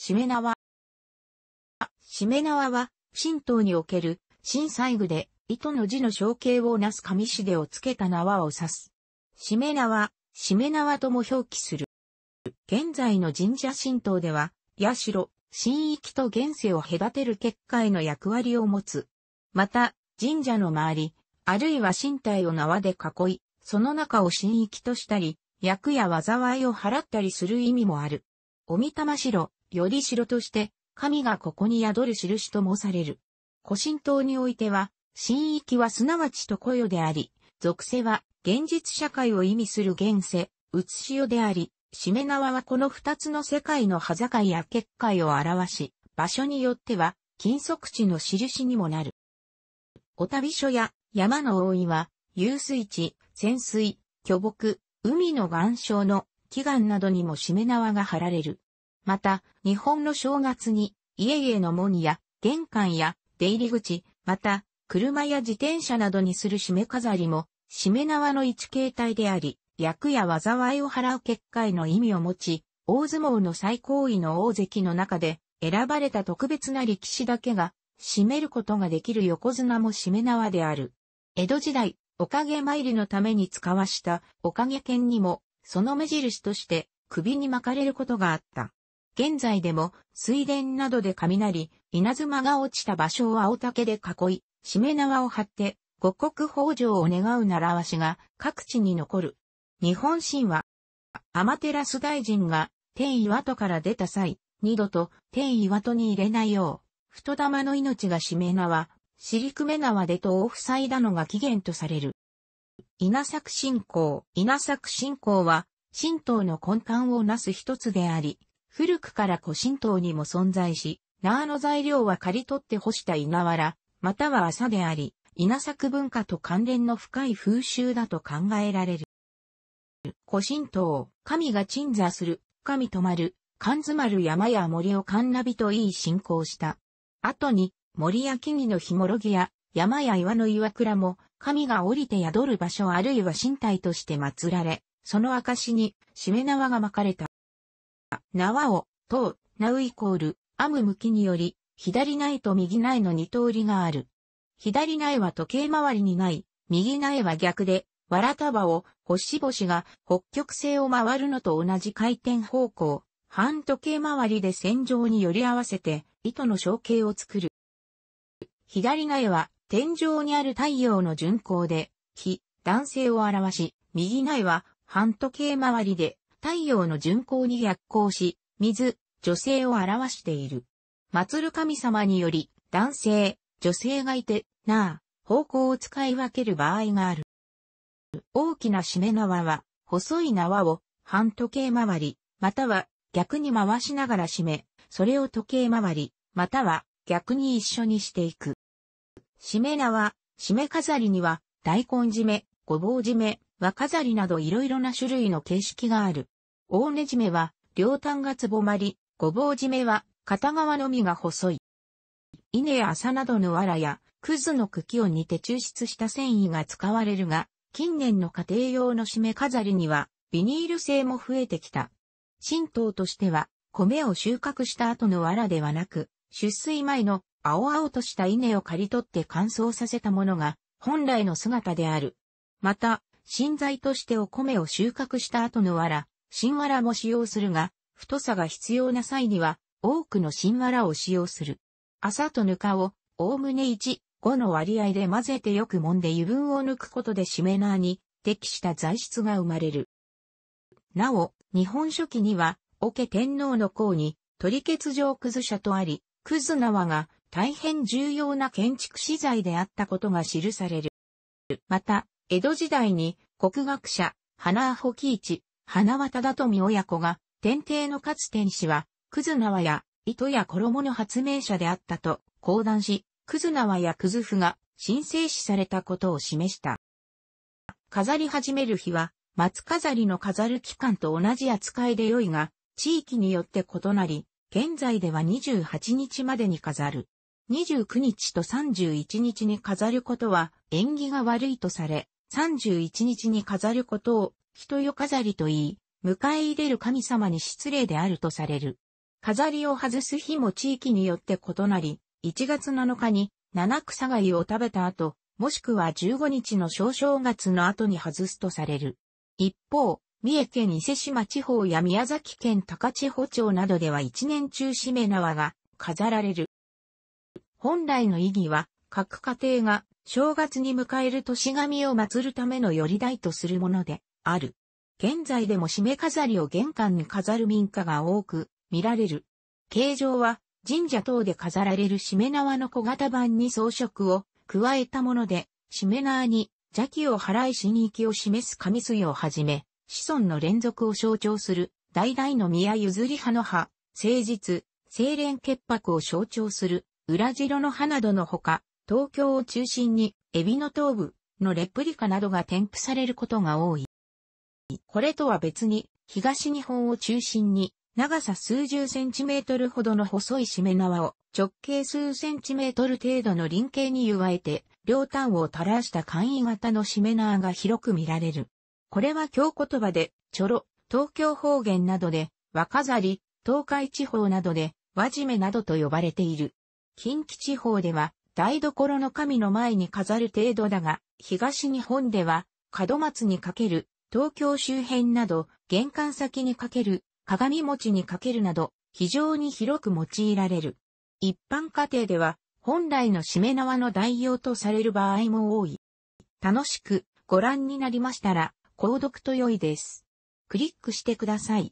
しめ縄。しめ縄は、神道における、震災具で、糸の字の象形をなす紙しでをつけた縄を指す。しめ縄、しめ縄とも表記する。現在の神社神道では、社、神域と現世を隔てる結界の役割を持つ。また、神社の周り、あるいは身体を縄で囲い、その中を神域としたり、役や災いを払ったりする意味もある。おみたましろ、より城として、神がここに宿る印ともされる。古神島においては、神域はすなわちと古世であり、属世は現実社会を意味する現世、写し世であり、しめ縄はこの二つの世界の端境や結界を表し、場所によっては、金属地の印にもなる。お旅所や山の覆いは、遊水地、潜水、巨木、海の岩礁の祈願などにもしめ縄が張られる。また、日本の正月に、家々の門や、玄関や、出入り口、また、車や自転車などにする締め飾りも、締め縄の一形態であり、役や災いを払う結界の意味を持ち、大相撲の最高位の大関の中で、選ばれた特別な力士だけが、締めることができる横綱も締め縄である。江戸時代、おかげ参りのために使わしたおかげ犬にも、その目印として首に巻かれることがあった。現在でも水田などで雷、稲妻が落ちた場所を青竹で囲い、締め縄を張って、五穀豊穣を願う習わしが各地に残る。日本神話。アマテラス大臣が天岩戸から出た際、二度と天岩戸に入れないよう、太玉の命が締め縄、尻くめ縄で戸を塞いだのが起源とされる。稲作信仰。稲作信仰は、神道の根幹をなす一つであり、古くから古神道にも存在し、縄の材料は刈り取って干した稲わら、または麻であり、稲作文化と関連の深い風習だと考えられる。古神道、神が鎮座する、神止まる、缶詰まる山や森を神ナビといい信仰した。後に、森や木々のひもろぎや、山や岩の岩倉も、神が降りて宿る場所あるいは神体として祀られ、その証に、しめ縄が巻かれた。縄を、等、ナウイコール、アム向きにより、左苗と右内の二通りがある。左苗は時計回りにない、右苗は逆で、わら束を、星々が北極星を回るのと同じ回転方向、半時計回りで線上に寄り合わせて、糸の象形を作る。左苗は、天井にある太陽の巡行で、非、男性を表し、右苗は、半時計回りで、太陽の巡行に逆行し、水、女性を表している。祀る神様により、男性、女性がいて、なあ、方向を使い分ける場合がある。大きな締め縄は、細い縄を半時計回り、または逆に回しながら締め、それを時計回り、または逆に一緒にしていく。締め縄、締め飾りには、大根締め、ごぼう締め、若ざりなどいろいろな種類の形式がある。大根締めは、両端がつぼまり、ごぼう締めは、片側のみが細い。稲や麻などの藁や、くずの茎を煮て抽出した繊維が使われるが、近年の家庭用の締め飾りには、ビニール製も増えてきた。神道としては、米を収穫した後の藁ではなく、出水前の青々とした稲を刈り取って乾燥させたものが、本来の姿である。また、新材としてお米を収穫した後の藁、新藁も使用するが、太さが必要な際には、多くの新藁を使用する。麻とぬかを、おおむね1、5の割合で混ぜてよく揉んで油分を抜くことでシメ縄に適した材質が生まれる。なお、日本書紀には、桶天皇の項に、取り欠状崩者とあり、くず縄が大変重要な建築資材であったことが記される。また、江戸時代に国学者、花アホキイチ、花綿忠富親子が、天帝のかつ天使は、クズ縄や糸や衣の発明者であったと、講談し、クズ縄やクズフが、神聖視されたことを示した。飾り始める日は、松飾りの飾る期間と同じ扱いで良いが、地域によって異なり、現在では28日までに飾る。29日と31日に飾ることは縁起が悪いとされ、31日に飾ることを、人よ飾りと言い、迎え入れる神様に失礼であるとされる。飾りを外す日も地域によって異なり、1月7日に七草貝を食べた後、もしくは15日の小正月の後に外すとされる。一方、三重県伊勢島地方や宮崎県高千穂町などでは一年中しめ縄が飾られる。本来の意義は、各家庭が正月に迎える年神を祀るための寄り台とするものである。現在でも締め飾りを玄関に飾る民家が多く見られる。形状は神社等で飾られる締め縄の小型版に装飾を加えたもので、締め縄に邪気を払い死に行きを示す神水をはじめ、子孫の連続を象徴する、代々の宮譲り派の葉、誠実、清廉潔白を象徴する、裏白の葉などのほか、東京を中心に、エビの頭部のレプリカなどが添付されることが多い。これとは別に、東日本を中心に、長さ数十センチメートルほどの細いしめ縄を、直径数センチメートル程度の輪形に湯えて、両端を垂らした簡易型のしめ縄が広く見られる。これは京言葉で、ちょろ、東京方言などで、若ざり、東海地方などで、和じめなどと呼ばれている。近畿地方では、台所の神の前に飾る程度だが、東日本では、門松にかける、東京周辺など、玄関先にかける、鏡餅にかけるなど、非常に広く用いられる。一般家庭では、本来のしめ縄の代用とされる場合も多い。楽しくご覧になりましたら、購読と良いです。クリックしてください。